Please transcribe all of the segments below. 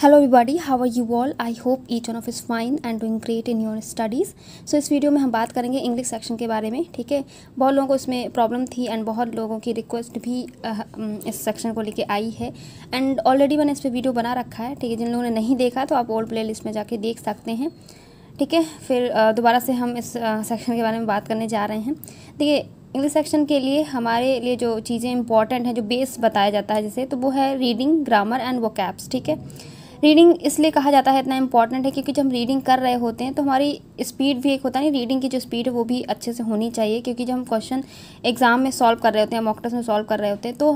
hello everybody how are you all I hope each one of is fine and doing great in your studies so इस वीडियो में हम बात करेंगे English section के बारे में ठीक है बहुत लोगों को इसमें प्रॉब्लम थी एंड बहुत लोगों की रिक्वेस्ट भी इस सेक्शन को लेके आई है एंड ऑलरेडी मैंने इस पर वीडियो बना रखा है ठीक है जिन लोगों ने नहीं देखा तो आप ओल्ड प्ले लिस्ट में जाके देख सकते हैं ठीक है फिर दोबारा से हम इस सेक्शन के बारे में बात करने जा रहे हैं देखिए इंग्लिश सेक्शन के लिए हमारे लिए जो चीज़ें इंपॉर्टेंट हैं जो बेस बताया जाता है जैसे तो वो है रीडिंग ग्रामर एंड वो कैप्स ठीक है रीडिंग इसलिए कहा जाता है इतना इंपॉर्टेंट है क्योंकि जब हम रीडिंग कर रहे होते हैं तो हमारी स्पीड भी एक होता है रीडिंग की जो स्पीड है वो भी अच्छे से होनी चाहिए क्योंकि जब हम क्वेश्चन एग्जाम में सॉल्व कर रहे होते हैं मॉक टेस्ट में सॉल्व कर रहे होते हैं तो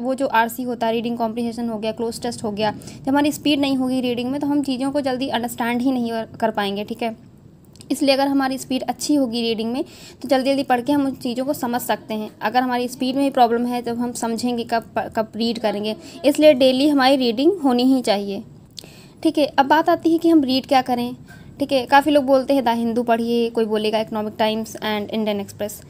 वो जो सी होता है रीडिंग कॉम्प्रिहेशन हो गया क्लोज टेस्ट हो गया जब हमारी स्पीड नहीं होगी रीडिंग में तो हम चीज़ों को जल्दी अंडरस्टैंड ही नहीं कर पाएंगे ठीक है इसलिए अगर हमारी स्पीड अच्छी होगी रीडिंग में तो जल्दी जल्दी पढ़ के हम उन चीज़ों को समझ सकते हैं अगर हमारी स्पीड में ही प्रॉब्लम है तो हम समझेंगे कब कब रीड करेंगे इसलिए डेली हमारी रीडिंग होनी ही चाहिए ठीक है अब बात आती है कि हम रीड क्या करें ठीक है काफ़ी लोग बोलते हैं द हिंदू पढ़िए कोई बोलेगा economic Times and Indian Express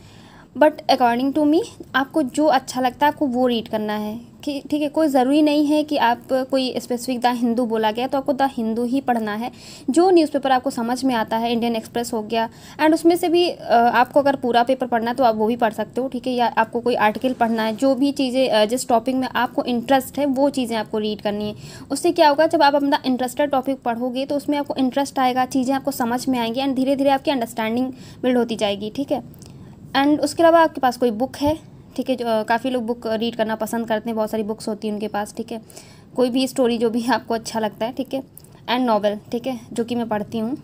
but according to me आपको जो अच्छा लगता है आपको वो रीड करना है ठीक है कोई ज़रूरी नहीं है कि आप कोई स्पेसिफिक द हिंदू बोला गया तो आपको द हिंदू ही पढ़ना है जो न्यूज़पेपर आपको समझ में आता है इंडियन एक्सप्रेस हो गया एंड उसमें से भी आपको अगर पूरा पेपर पढ़ना है तो आप वो भी पढ़ सकते हो ठीक है या आपको कोई आर्टिकल पढ़ना है जो भी चीज़ें जिस टॉपिक में आपको इंटरेस्ट है वो चीज़ें आपको रीड करनी है उससे क्या होगा जब आप अपना इंटरेस्टेड टॉपिक पढ़ोगे तो उसमें आपको इंटरेस्ट आएगा चीज़ें आपको समझ में आएंगी एंड धीरे धीरे आपकी अंडरस्टैंडिंग बिल्ड होती जाएगी ठीक है एंड उसके अलावा आपके पास कोई बुक है ठीक है काफ़ी लोग बुक रीड करना पसंद करते हैं बहुत सारी बुक्स होती हैं उनके पास ठीक है कोई भी स्टोरी जो भी आपको अच्छा लगता है ठीक है एंड नॉवल ठीक है जो कि मैं पढ़ती हूँ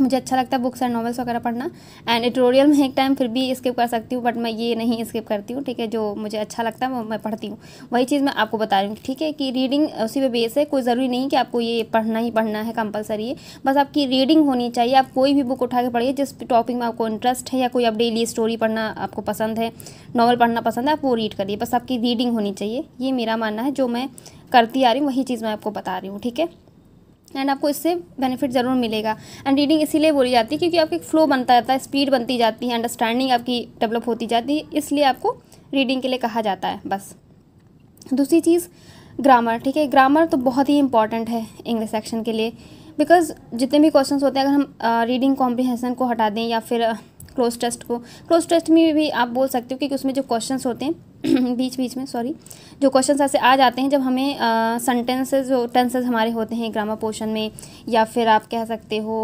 मुझे अच्छा लगता है बुक्स एंड नॉवल्स वगैरह पढ़ना एंड एटोरियल में एक टाइम फिर भी स्किप कर सकती हूँ बट मैं ये नहीं स्किप करती हूँ ठीक है जो मुझे अच्छा लगता है वो मैं पढ़ती हूँ वही चीज़ मैं आपको बता रही हूँ ठीक है कि रीडिंग उसी पर बेस है कोई ज़रूरी नहीं कि आपको ये पढ़ना ही पढ़ना है कंपलसरी है बस आपकी रीडिंग होनी चाहिए आप कोई भी बुक उठा के पढ़िए जिस टॉपिक में आपको इंटरेस्ट है या कोई आप डेली स्टोरी पढ़ना आपको पसंद है नॉवल पढ़ना पसंद है आप वो रीड करिए बस आपकी रीडिंग होनी चाहिए ये मेरा मानना है जो मैं करती आ रही हूँ वही चीज़ मैं आपको बता रही हूँ ठीक है एंड आपको इससे बेनिफिट ज़रूर मिलेगा एंड रीडिंग इसीलिए बोली जाती है क्योंकि आपके फ्लो बनता जाता है स्पीड बनती जाती है अंडरस्टैंडिंग आपकी डेवलप होती जाती है इसलिए आपको रीडिंग के लिए कहा जाता है बस दूसरी चीज़ ग्रामर ठीक है ग्रामर तो बहुत ही इंपॉर्टेंट है इंग्लिश सेक्शन के लिए बिकॉज जितने भी क्वेश्चन होते हैं अगर हम रीडिंग कॉम्प्रिहेंसन को हटा दें या फिर क्लोज टेस्ट को क्लोज टेस्ट में भी आप बोल सकते हो क्योंकि उसमें जो क्वेश्चन होते हैं बीच बीच में सॉरी जो क्वेश्चन ऐसे आ जाते हैं जब हमें सेंटेंसेस जो टेंसेज हमारे होते हैं ग्रामर पोर्शन में या फिर आप कह सकते हो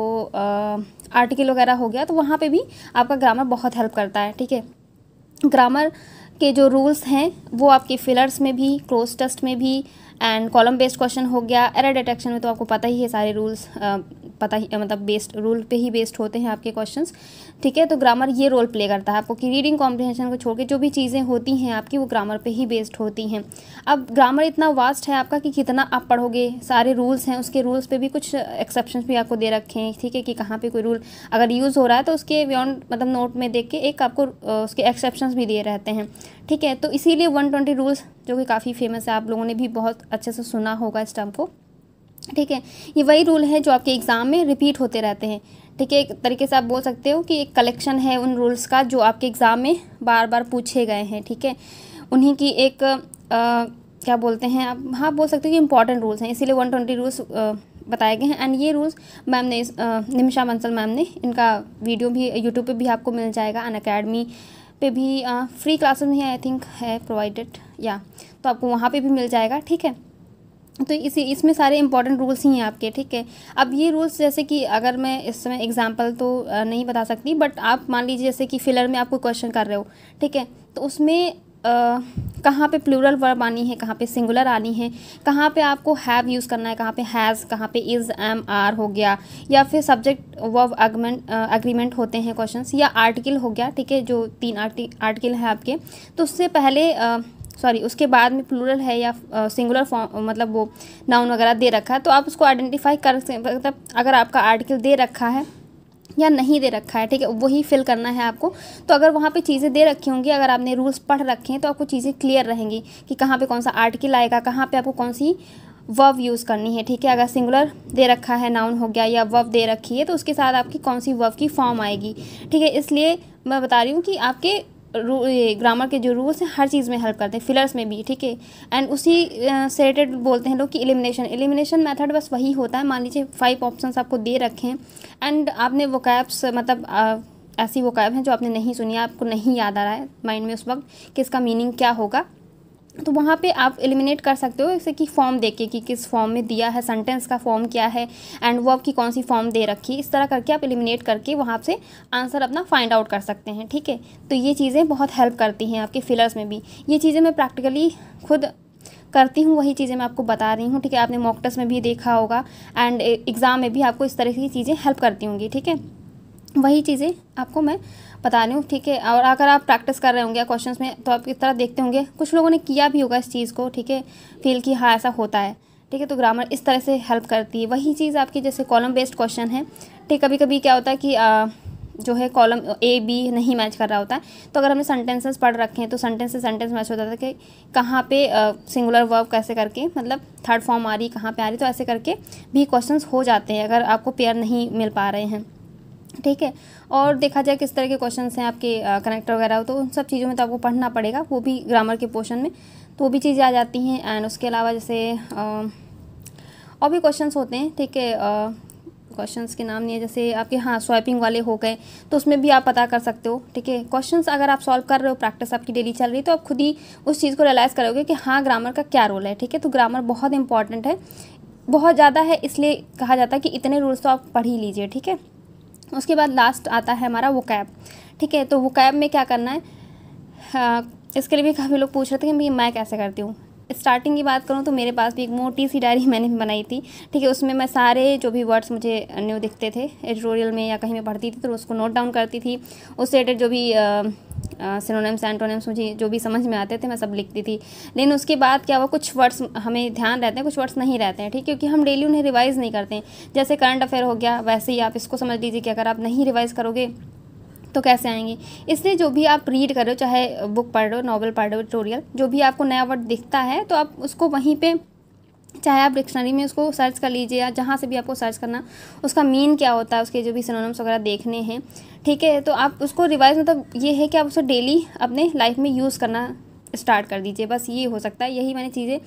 आर्टिकल वगैरह हो गया तो वहाँ पे भी आपका ग्रामर बहुत हेल्प करता है ठीक है ग्रामर के जो रूल्स हैं वो आपके फिलर्स में भी क्रोस टेस्ट में भी एंड कॉलम बेस्ड क्वेश्चन हो गया एरर डिटेक्शन में तो आपको पता ही है सारे रूल्स पता ही मतलब बेस्ड रूल पे ही बेस्ड होते हैं आपके क्वेश्चन ठीक है तो ग्रामर ये रोल प्ले करता है आपको कि रीडिंग कॉम्प्रिहेंशन को छोड़ के जो भी चीज़ें होती हैं आपकी वो ग्रामर पे ही बेस्ड होती हैं अब ग्रामर इतना वास्ट है आपका कि कितना आप पढ़ोगे सारे रूल्स हैं उसके रूल्स पर भी कुछ एक्सेप्शन भी आपको दे रखे हैं ठीक है कि कहाँ पर कोई रूल अगर यूज़ हो रहा है तो उसके बियॉन्ड मतलब नोट में देख के एक आपको उसके एक्सेप्शन भी दिए रहते हैं ठीक है तो इसीलिए वन ट्वेंटी रूल्स जो कि काफ़ी फेमस है आप लोगों ने भी बहुत अच्छे से सुना होगा इस टर्म को ठीक है ये वही रूल है जो आपके एग्ज़ाम में रिपीट होते रहते हैं ठीक है एक तरीके से आप बोल सकते हो कि एक कलेक्शन है उन रूल्स का जो आपके एग्ज़ाम में बार बार पूछे गए हैं ठीक है उन्हीं की एक आ, क्या बोलते हैं आप हाँ बोल सकते हो कि इंपॉर्टेंट रूल्स हैं इसीलिए वन ट्वेंटी रूल्स बताए गए हैं एंड ये रूल्स मैम ने निमिषा बंसल मैम ने इनका वीडियो भी यूट्यूब पर भी आपको मिल जाएगा अन अकेडमी पे भी फ्री क्लासेस में आई थिंक है प्रोवाइडेड या तो आपको वहाँ पर भी मिल जाएगा ठीक है तो इसी इसमें सारे इम्पॉर्टेंट रूल्स ही हैं आपके ठीक है अब ये रूल्स जैसे कि अगर मैं इस समय एग्जांपल तो नहीं बता सकती बट आप मान लीजिए जैसे कि फिलर में आपको क्वेश्चन कर रहे हो ठीक है तो उसमें कहाँ पे प्लूरल वर्ब आनी है कहाँ पे सिंगुलर आनी है कहाँ पे आपको हैव यूज़ करना है कहाँ पे हैज़ कहाँ पे इज़ एम आर हो गया या फिर सब्जेक्ट वर्ब अगमेंट अग्रीमेंट होते हैं क्वेश्चंस या आर्टिकल हो गया ठीक है जो तीन आर्टिकल हैं आपके तो उससे पहले uh, सॉरी उसके बाद में प्लूरल है या सिंगुलर फॉर्म मतलब वो नाउन वगैरह दे रखा है तो आप उसको आइडेंटिफाई कर मतलब अगर आपका आर्टिकल दे रखा है या नहीं दे रखा है ठीक है वही फिल करना है आपको तो अगर वहाँ पे चीज़ें दे रखी होंगी अगर आपने रूल्स पढ़ रखे हैं तो आपको चीज़ें क्लियर रहेंगी कि कहाँ पे कौन सा आर्टिकल आएगा कहाँ पे आपको कौन सी वर्व यूज़ करनी है ठीक है अगर सिंगुलर दे रखा है नाउन हो गया या वर्व दे रखी है तो उसके साथ आपकी कौन सी वर्व की फॉर्म आएगी ठीक है इसलिए मैं बता रही हूँ कि आपके ये ग्रामर के जो रूल्स हैं हर चीज़ में हेल्प करते हैं फिलर्स में भी ठीक है एंड उसी से रिलेटेड बोलते हैं लोग कि एलिमिनेशन एलिमिनेशन मेथड बस वही होता है मान लीजिए फाइव ऑप्शंस आपको दे रखे हैं एंड आपने वो कैप्स मतलब आ, ऐसी वो कैब हैं जो आपने नहीं सुनी आपको नहीं याद आ रहा है माइंड में उस वक्त कि इसका मीनिंग क्या होगा तो वहाँ पे आप एलिमिनेट कर सकते हो जैसे कि फॉर्म देखिए कि किस फॉर्म में दिया है सेंटेंस का फॉर्म क्या है एंड वर्ब की कौन सी फॉर्म दे रखी इस तरह करके आप एलिमिनेट करके वहाँ से आंसर अपना फाइंड आउट कर सकते हैं ठीक है तो ये चीज़ें बहुत हेल्प करती हैं आपके फिलर्स में भी ये चीज़ें मैं प्रैक्टिकली खुद करती हूँ वही चीज़ें मैं आपको बता रही हूँ ठीक है आपने मॉक टेस्ट में भी देखा होगा एंड एग्ज़ाम में भी आपको इस तरह की चीज़ें हेल्प करती होंगी ठीक है वही चीज़ें आपको मैं बता रही हूँ ठीक है और अगर आप प्रैक्टिस कर रहे होंगे क्वेश्चंस में तो आप इस तरह देखते होंगे कुछ लोगों ने किया भी होगा इस चीज़ को ठीक है फील कि हाँ ऐसा होता है ठीक है तो ग्रामर इस तरह से हेल्प करती है वही चीज़ आपकी जैसे कॉलम बेस्ड क्वेश्चन है ठीक कभी कभी क्या होता है कि आ, जो है कॉलम ए बी नहीं मैच कर रहा होता है तो अगर हमने सेंटेंसेस पढ़ रखे हैं तो सेंटेंस से सेंटेंस मैच होता था कि कहाँ पे सिंगुलर वर्ब कैसे करके मतलब थर्ड फॉर्म आ रही कहाँ पे आ रही तो ऐसे करके भी क्वेश्चंस हो जाते हैं अगर आपको पेयर नहीं मिल पा रहे हैं ठीक है और देखा जाए किस तरह के क्वेश्चन हैं आपके कनेक्टर वगैरह हो तो उन सब चीज़ों में तो आपको पढ़ना पड़ेगा वो भी ग्रामर के पोर्शन में तो वो भी चीज़ें आ जाती हैं एंड उसके अलावा जैसे और भी क्वेश्चंस होते हैं ठीक है क्वेश्चंस के नाम नहीं है जैसे आपके हाँ स्वाइपिंग वाले हो गए तो उसमें भी आप पता कर सकते हो ठीक है क्वेश्चंस अगर आप सॉल्व कर रहे हो प्रैक्टिस आपकी डेली चल रही है तो आप खुद ही उस चीज़ को रियलाइज़ करोगे कि हाँ ग्रामर का क्या रोल है ठीक है तो ग्रामर बहुत इंपॉर्टेंट है बहुत ज़्यादा है इसलिए कहा जाता है कि इतने रूल्स तो आप पढ़ ही लीजिए ठीक है उसके बाद लास्ट आता है हमारा वो कैब ठीक है तो वो कैब में क्या करना है आ, हाँ, इसके लिए भी काफ़ी लोग पूछ रहे थे कि मैं कैसे करती हूँ स्टार्टिंग की बात करूँ तो मेरे पास भी एक मोटी सी डायरी मैंने बनाई थी ठीक है उसमें मैं सारे जो भी वर्ड्स मुझे न्यू दिखते थे एडिटोरियल में या कहीं मैं पढ़ती थी तो उसको नोट डाउन करती थी उससे रिलेटेड जो भी आ, सिनोनिम्स एंटोनिम्स मुझे जो भी समझ में आते थे मैं सब लिखती थी लेकिन उसके बाद क्या हुआ कुछ वर्ड्स हमें ध्यान रहते हैं कुछ वर्ड्स नहीं रहते हैं ठीक क्योंकि हम डेली उन्हें रिवाइज़ नहीं करते हैं जैसे करंट अफेयर हो गया वैसे ही आप इसको समझ लीजिए कि अगर आप नहीं रिवाइज़ करोगे तो कैसे आएंगे इसलिए जो भी आप रीड कर रहे हो चाहे बुक पढ़ रहे हो नॉवल पढ़ रहे हो ट्यूटोरियल जो भी आपको नया वर्ड दिखता है तो आप उसको वहीं पर चाहे आप डिक्शनरी में उसको सर्च कर लीजिए या जहाँ से भी आपको सर्च करना उसका मीन क्या होता है उसके जो भी सिनोनम्स वगैरह देखने हैं ठीक है तो आप उसको रिवाइज मतलब ये है कि आप उसको डेली अपने लाइफ में यूज़ करना स्टार्ट कर दीजिए बस ये हो सकता है यही मैंने चीज़ें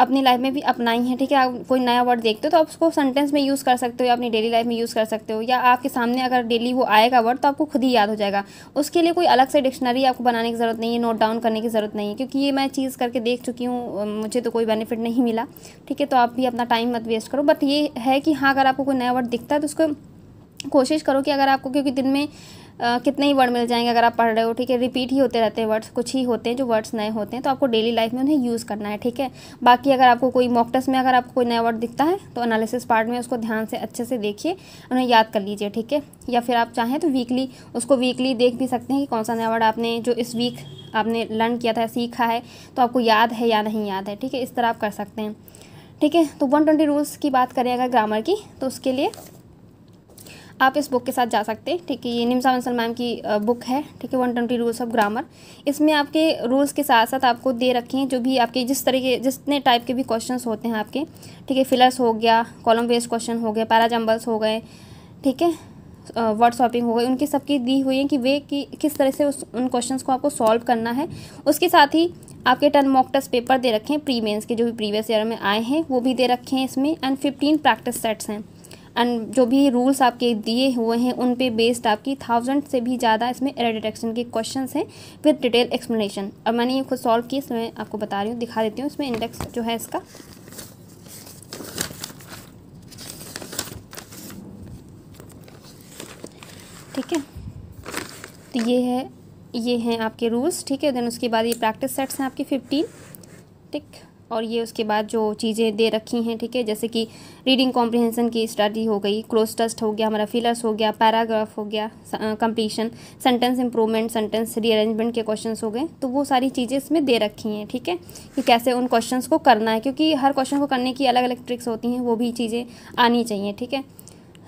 अपनी लाइफ में भी अपनाई हैं ठीक है आप कोई नया वर्ड देखते हो तो आप उसको सेंटेंस में यूज़ कर सकते हो या अपनी डेली लाइफ में यूज़ कर सकते हो या आपके सामने अगर डेली वो आएगा वर्ड तो आपको खुद ही याद हो जाएगा उसके लिए कोई अलग से डिक्शनरी आपको बनाने की ज़रूरत नहीं है नोट डाउन करने की ज़रूरत नहीं है क्योंकि ये मैं चीज़ करके देख चुकी हूँ मुझे तो कोई बेनिफिट नहीं मिला ठीक है तो आप भी अपना टाइम मत वेस्ट करो बट ये है कि हाँ अगर आपको कोई नया वर्ड दिखता है तो उसको कोशिश करो कि अगर आपको क्योंकि दिन में कितने ही वर्ड मिल जाएंगे अगर आप पढ़ रहे हो ठीक है रिपीट ही होते रहते हैं वर्ड्स कुछ ही होते हैं जो वर्ड्स नए होते हैं तो आपको डेली लाइफ में उन्हें यूज़ करना है ठीक है बाकी अगर आपको कोई मॉक टेस्ट में अगर आपको कोई नया वर्ड दिखता है तो एनालिसिस पार्ट में उसको ध्यान से अच्छे से देखिए उन्हें याद कर लीजिए ठीक है या फिर आप चाहें तो वीकली उसको वीकली देख भी सकते हैं कि कौन सा नया वर्ड आपने जो इस वीक आपने लर्न किया था सीखा है तो आपको याद है या नहीं याद है ठीक है इस तरह आप कर सकते हैं ठीक है तो 120 रूल्स की बात करें अगर ग्रामर की तो उसके लिए आप इस बुक के साथ जा सकते हैं ठीक है ये निम्सा सलमान मैम की बुक है ठीक है one twenty rules of grammar इसमें आपके रूल्स के साथ साथ आपको दे रखे हैं जो भी आपके जिस तरीके जितने टाइप के भी क्वेश्चन होते हैं आपके ठीक है फिलर्स हो गया कॉलम बेस्ड क्वेश्चन हो गया जम्बल्स हो गए ठीक है वर्ड शॉपिंग हो गई उनकी सबकी दी हुई है कि वे कि किस तरह से उस उन क्वेश्चन को आपको सॉल्व करना है उसके साथ ही आपके टर्न मॉक टेस्ट पेपर दे रखे हैं प्री मेंस के जो भी प्रीवियस ईयर में आए हैं वो भी दे रखे हैं इसमें एंड फिफ्टीन प्रैक्टिस सेट्स हैं जो भी रूल्स आपके दिए हुए हैं उन पे बेस्ड आपकी थाउजेंड से भी ज़्यादा इसमें एरर डिटेक्शन के क्वेश्चन हैं विद डिटेल एक्सप्लेनेशन और मैंने ये खुद सॉल्व किए इसमें आपको बता रही हूँ दिखा देती हूँ इसमें इंडेक्स जो है इसका ठीक है तो ये है ये हैं आपके रूल्स ठीक है देन उसके बाद ये प्रैक्टिस सेट्स हैं आपके फिफ्टीन ठीक और ये उसके बाद जो चीज़ें दे रखी हैं ठीक है जैसे कि रीडिंग कॉम्प्रिहेंसन की स्टडी हो गई क्रोस टेस्ट हो गया हमारा फिलर्स हो गया पैराग्राफ हो गया completion sentence improvement sentence rearrangement के क्वेश्चन हो गए तो वो सारी चीज़ें इसमें दे रखी हैं ठीक है कि कैसे उन क्वेश्चन को करना है क्योंकि हर क्वेश्चन को करने की अलग अलग ट्रिक्स होती हैं वो भी चीज़ें आनी चाहिए ठीक है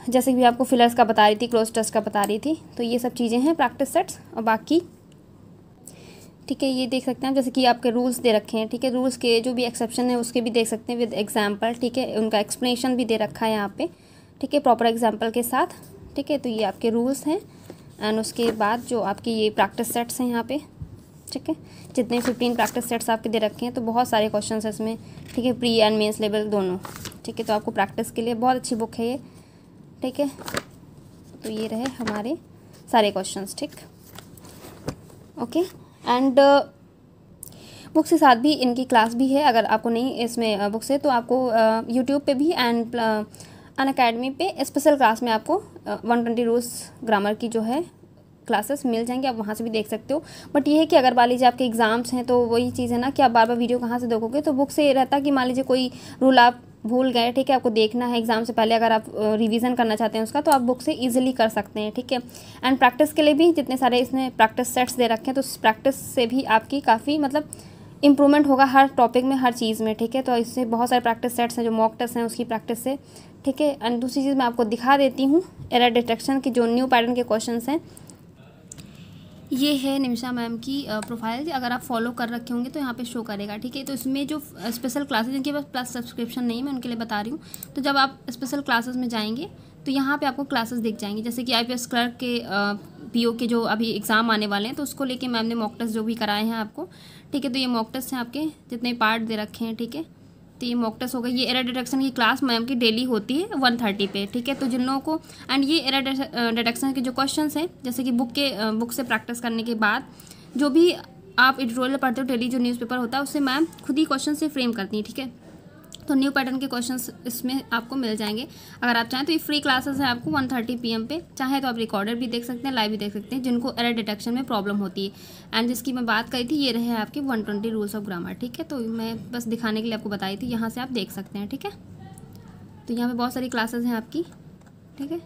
जैसे कि आपको फिलर्स का बता रही थी क्लोज टेस्ट का बता रही थी तो ये सब चीज़ें हैं प्रैक्टिस सेट्स और बाकी ठीक है ये देख सकते हैं जैसे कि आपके रूल्स दे रखे हैं ठीक है रूल्स के जो भी एक्सेप्शन है उसके भी देख सकते हैं विद एग्जाम्पल ठीक है उनका एक्सप्लेनेशन भी दे रखा है यहाँ पे ठीक है प्रॉपर एग्जाम्पल के साथ ठीक है तो ये आपके रूल्स हैं एंड उसके बाद जो आपके ये प्रैक्टिस सेट्स हैं यहाँ पे ठीक है जितने फिफ्टीन प्रैक्टिस सेट्स आपके दे रखे हैं तो बहुत सारे क्वेश्चन हैं इसमें ठीक है प्री एंड मेन्स लेवल दोनों ठीक है तो आपको प्रैक्टिस के लिए बहुत अच्छी बुक है ये ठीक है तो ये रहे हमारे सारे क्वेश्चन ठीक ओके एंड बुक uh, के साथ भी इनकी क्लास भी है अगर आपको नहीं इसमें बुक uh, से तो आपको यूट्यूब uh, पे भी एंड अन अकेडमी पे स्पेशल क्लास में आपको वन ट्वेंटी रूल्स ग्रामर की जो है क्लासेस मिल जाएंगे आप वहाँ से भी देख सकते हो बट ये है कि अगर मान लीजिए आपके एग्ज़ाम्स हैं तो वही चीज़ है ना कि आप बार बार वीडियो कहाँ से देखोगे तो बुक से रहता कि मान लीजिए कोई रूल आप भूल गए ठीक है आपको देखना है एग्ज़ाम से पहले अगर आप रिवीजन करना चाहते हैं उसका तो आप बुक से ईजिली कर सकते हैं ठीक है एंड प्रैक्टिस के लिए भी जितने सारे इसने प्रैक्टिस सेट्स दे रखे हैं तो उस प्रैक्टिस से भी आपकी काफ़ी मतलब इंप्रूवमेंट होगा हर टॉपिक में हर चीज़ में ठीक है तो इससे बहुत सारे प्रैक्टिस सेट्स हैं जो मॉक टेस्ट हैं उसकी प्रैक्टिस से ठीक है एंड दूसरी चीज़ मैं आपको दिखा देती हूँ एरर डिटेक्शन की जो न्यू पैटर्न के क्वेश्चन हैं ये है निमिषा मैम की प्रोफाइल अगर आप फॉलो कर रखे होंगे तो यहाँ पे शो करेगा ठीक है तो इसमें जो स्पेशल क्लासेस जिनके पास प्लस सब्सक्रिप्शन नहीं मैं उनके लिए बता रही हूँ तो जब आप स्पेशल क्लासेस में जाएंगे तो यहाँ पे आपको क्लासेस दिख जाएंगे जैसे कि आई क्लर्क के पीओ के जो अभी एग्ज़ाम आने वाले हैं तो उसको लेके मैम ने मॉक टेस्ट जो भी कराए हैं आपको ठीक है तो ये मॉक टेस्ट हैं आपके जितने पार्ट दे रखे हैं ठीक है तो ये मॉक टेस्ट हो गई ये एरर डिटेक्शन की क्लास मैम की डेली होती है वन थर्टी पे ठीक है तो जिन लोगों को एंड ये एरर डिटेक्शन के जो क्वेश्चन हैं जैसे कि बुक के बुक से प्रैक्टिस करने के बाद जो भी आप एडिटोरियल पढ़ते हो डेली जो न्यूज़पेपर होता है उससे मैम खुद ही क्वेश्चन से फ्रेम करती हैं ठीक है तो न्यू पैटर्न के क्वेश्चन इसमें आपको मिल जाएंगे अगर आप चाहें तो ये फ्री क्लासेस है आपको 1:30 थर्टी पी पे चाहे तो आप रिकॉर्डेड भी देख सकते हैं लाइव भी देख सकते हैं जिनको एरर डिटेक्शन में प्रॉब्लम होती है एंड जिसकी मैं बात करी थी ये रहे आपके 120 रूल्स ऑफ ग्रामर ठीक है तो मैं बस दिखाने के लिए आपको बताई थी यहाँ से आप देख सकते हैं ठीक है तो यहाँ पर बहुत सारी क्लासेज हैं आपकी ठीक है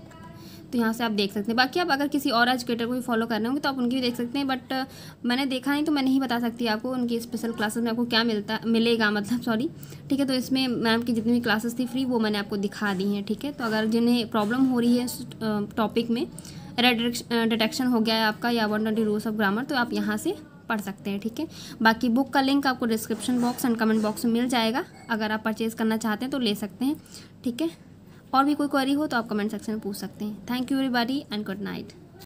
तो यहाँ से आप देख सकते हैं बाकी आप अगर किसी और एजुकेटर को भी फॉलो करना होंगे तो आप उनकी भी देख सकते हैं बट मैंने देखा नहीं तो मैं नहीं बता सकती आपको उनकी स्पेशल क्लासेस में आपको क्या मिलता मिलेगा मतलब सॉरी ठीक है तो इसमें मैम की जितनी भी क्लासेस थी फ्री वो मैंने आपको दिखा दी हैं ठीक है तो अगर जिन्हें प्रॉब्लम हो रही है टॉपिक में डिटेक्शन हो गया है आपका या one twenty rules of grammar तो आप यहाँ से पढ़ सकते हैं ठीक है बाकी बुक का लिंक आपको description box and comment box में मिल जाएगा अगर आप परचेज़ करना चाहते हैं तो ले सकते हैं ठीक है और भी कोई क्वेरी हो तो आप कमेंट सेक्शन में पूछ सकते हैं thank you everybody and good night